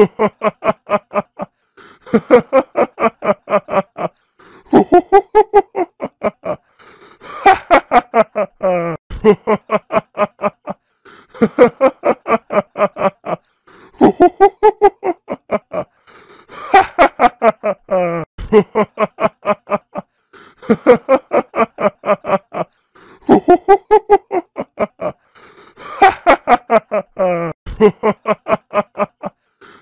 Ha ha ha!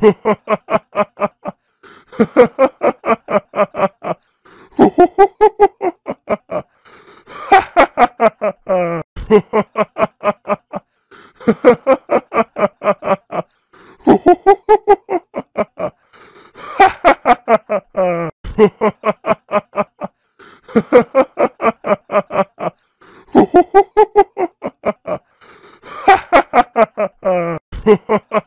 Ha ha ha!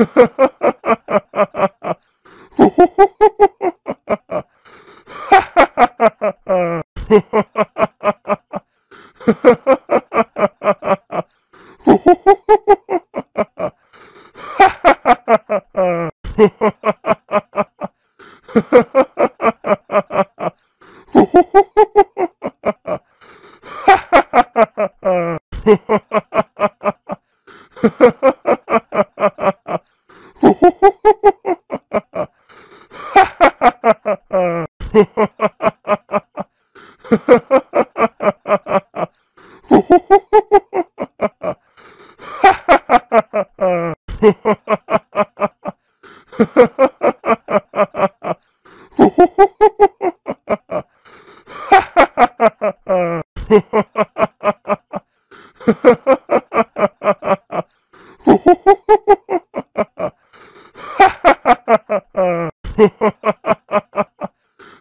Ha ha ha! Ha ha ha!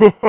Ha ha ha!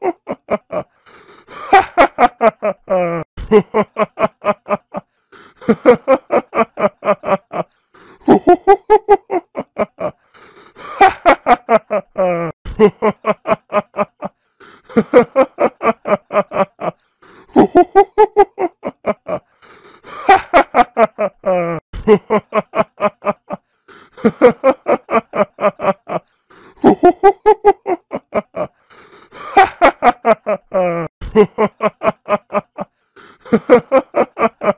Ha ha ha! Ha ha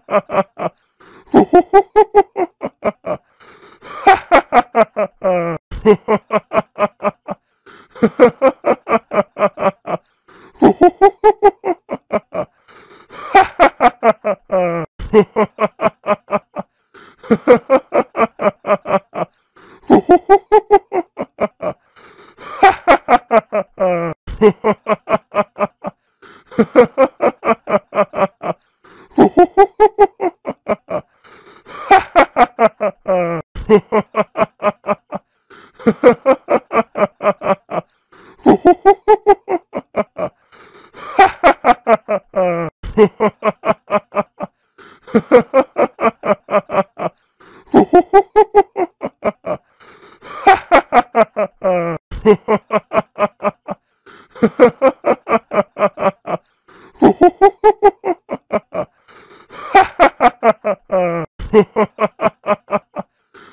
ha! Ha ha ha!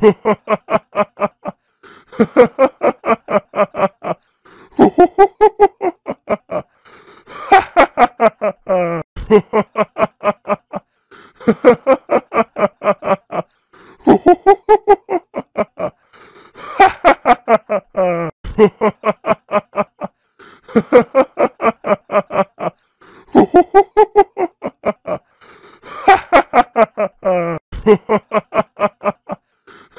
Ha ha ha!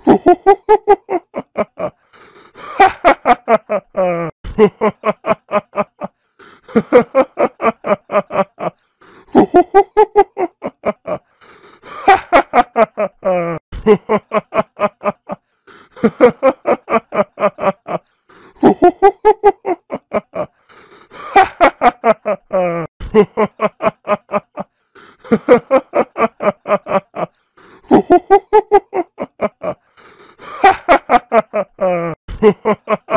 Ha ha ha! Ha ha ha!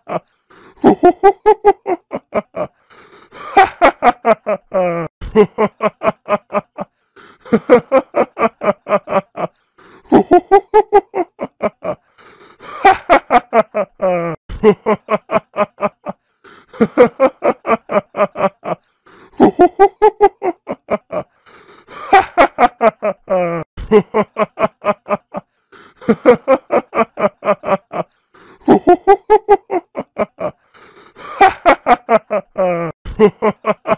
Ha ha ha!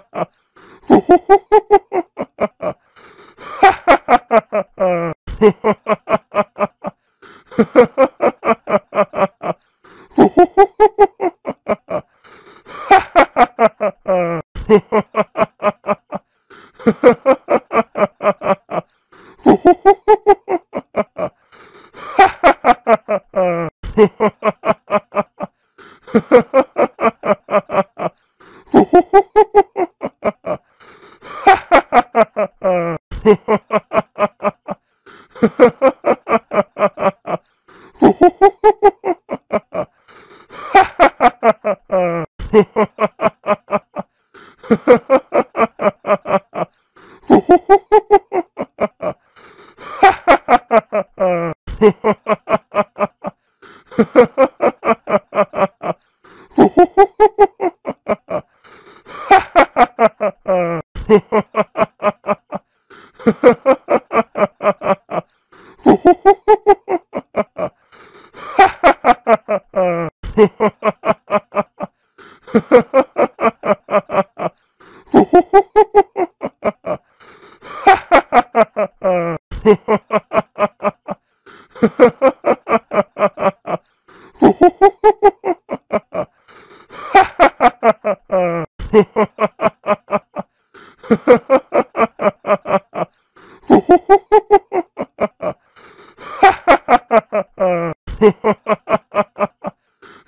Ha ha ha! Ha ha ha! Ha ha ha!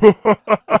Ha ha ha!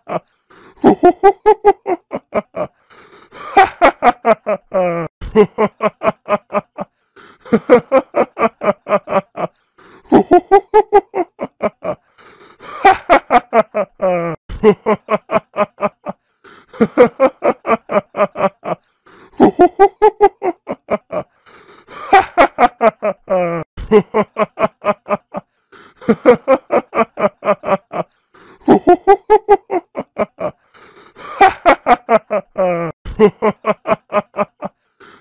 Ha ha ha!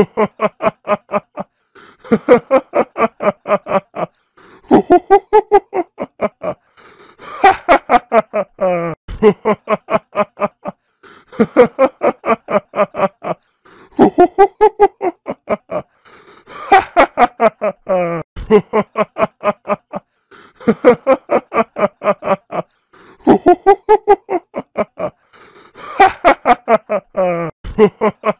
Ha ha ha!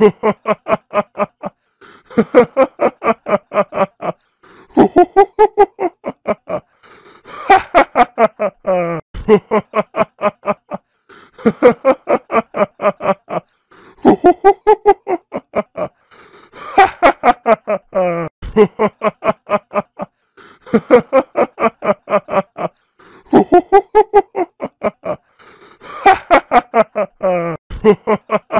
Ha ha ha!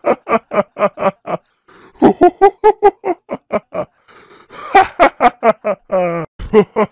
Ha ha ha!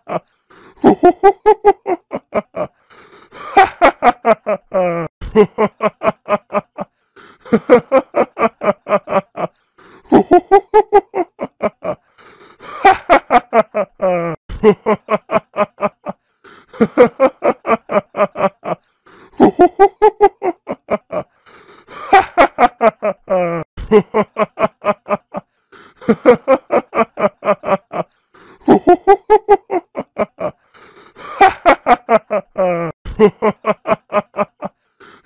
Ha ha ha!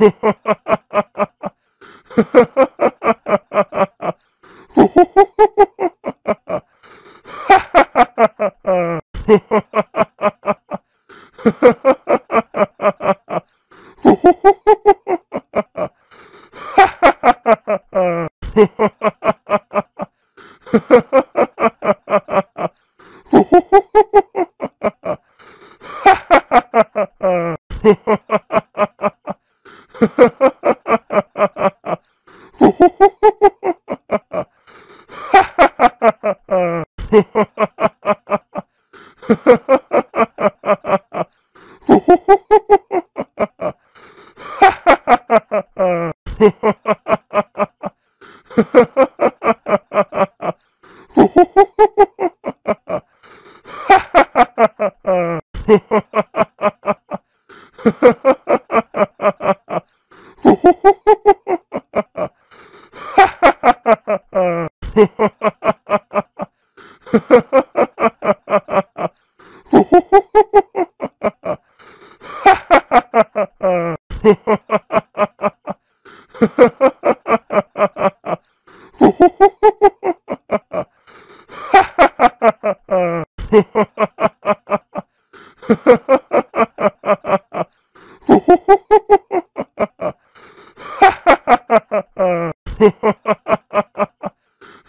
Ha ha ha! Ha ha ha! Ha ha ha!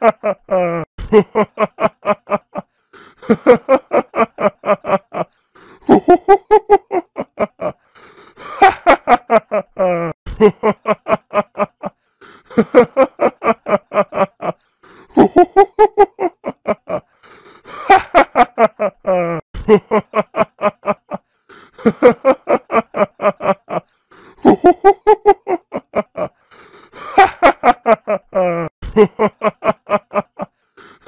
Ha ha ha!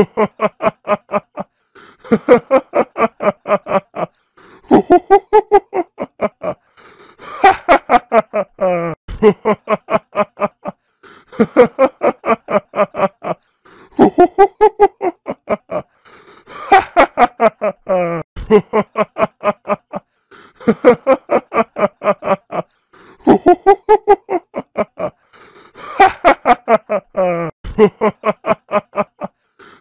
Ha ha ha!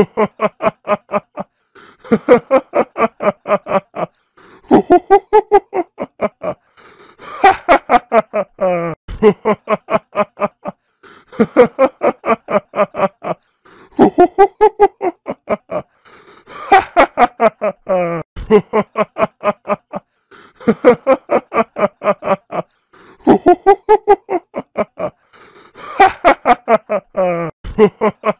Ha ha ha!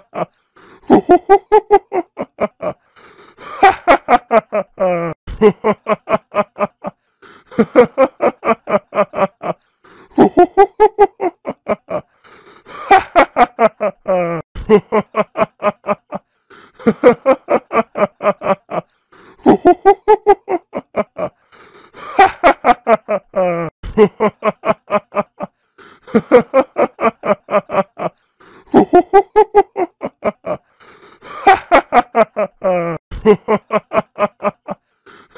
Ha ha ha!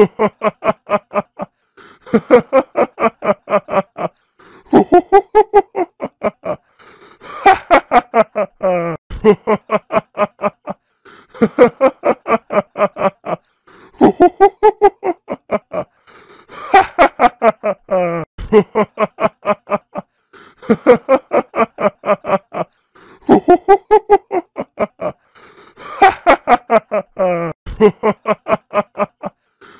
Ha ha ha!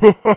Ha ha ha!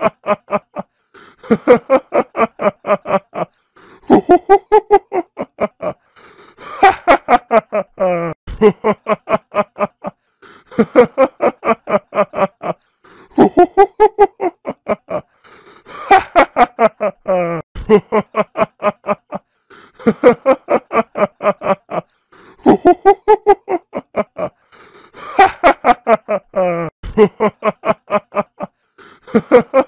Ha ha ha!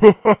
Ha ha ha!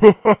Ha ha ha!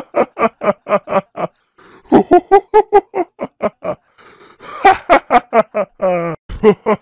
Ha ha ha!